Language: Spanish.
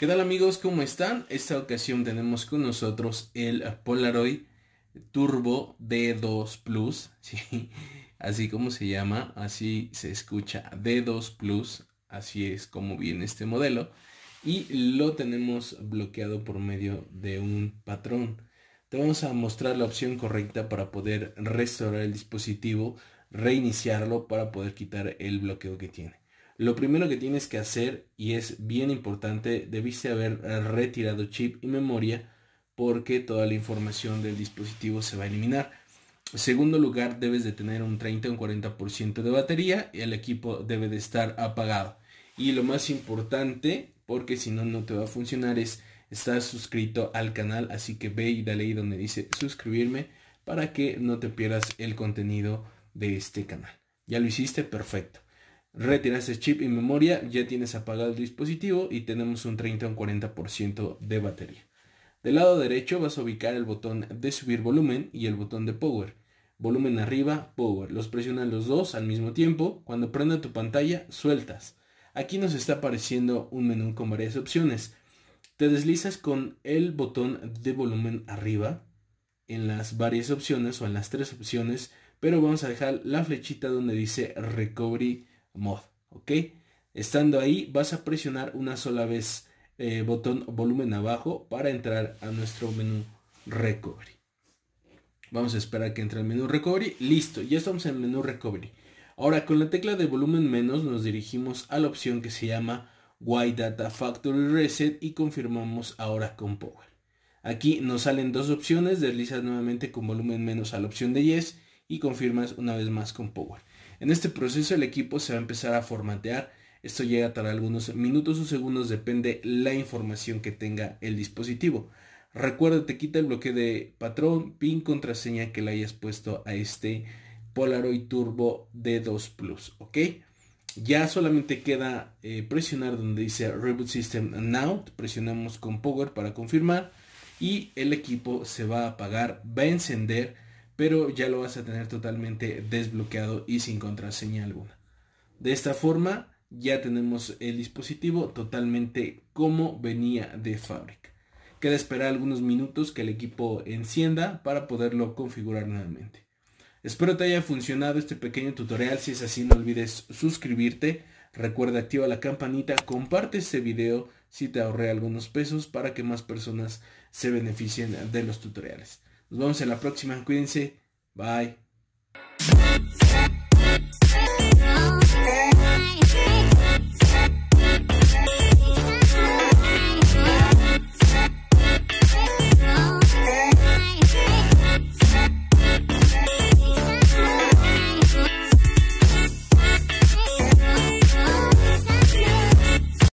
¿Qué tal amigos? ¿Cómo están? Esta ocasión tenemos con nosotros el Polaroid Turbo D2 Plus, así como se llama, así se escucha D2 Plus, así es como viene este modelo y lo tenemos bloqueado por medio de un patrón. Te vamos a mostrar la opción correcta para poder restaurar el dispositivo, reiniciarlo para poder quitar el bloqueo que tiene. Lo primero que tienes que hacer, y es bien importante, debiste haber eh, retirado chip y memoria porque toda la información del dispositivo se va a eliminar. segundo lugar, debes de tener un 30 o un 40% de batería y el equipo debe de estar apagado. Y lo más importante, porque si no, no te va a funcionar, es estar suscrito al canal. Así que ve y dale ahí donde dice suscribirme para que no te pierdas el contenido de este canal. Ya lo hiciste, perfecto retiras el chip y memoria, ya tienes apagado el dispositivo y tenemos un 30 o un 40% de batería. Del lado derecho vas a ubicar el botón de subir volumen y el botón de power. Volumen arriba, power. Los presionas los dos al mismo tiempo. Cuando prenda tu pantalla, sueltas. Aquí nos está apareciendo un menú con varias opciones. Te deslizas con el botón de volumen arriba en las varias opciones o en las tres opciones, pero vamos a dejar la flechita donde dice Recovery mod, ¿ok? Estando ahí vas a presionar una sola vez eh, botón volumen abajo para entrar a nuestro menú recovery. Vamos a esperar que entre el menú recovery. Listo, ya estamos en el menú recovery. Ahora con la tecla de volumen menos nos dirigimos a la opción que se llama Y Data Factory Reset y confirmamos ahora con Power. Aquí nos salen dos opciones, deslizas nuevamente con volumen menos a la opción de Yes y confirmas una vez más con Power. En este proceso el equipo se va a empezar a formatear. Esto llega a tardar algunos minutos o segundos, depende la información que tenga el dispositivo. Recuerda, te quita el bloque de patrón, pin, contraseña que le hayas puesto a este Polaroid Turbo D2 Plus, ¿ok? Ya solamente queda eh, presionar donde dice Reboot System Now. Presionamos con Power para confirmar. Y el equipo se va a apagar, va a encender pero ya lo vas a tener totalmente desbloqueado y sin contraseña alguna. De esta forma ya tenemos el dispositivo totalmente como venía de fábrica. Queda esperar algunos minutos que el equipo encienda para poderlo configurar nuevamente. Espero te haya funcionado este pequeño tutorial. Si es así, no olvides suscribirte. Recuerda, activa la campanita, comparte este video si te ahorré algunos pesos para que más personas se beneficien de los tutoriales. Nos vemos en la próxima. Cuídense. Bye.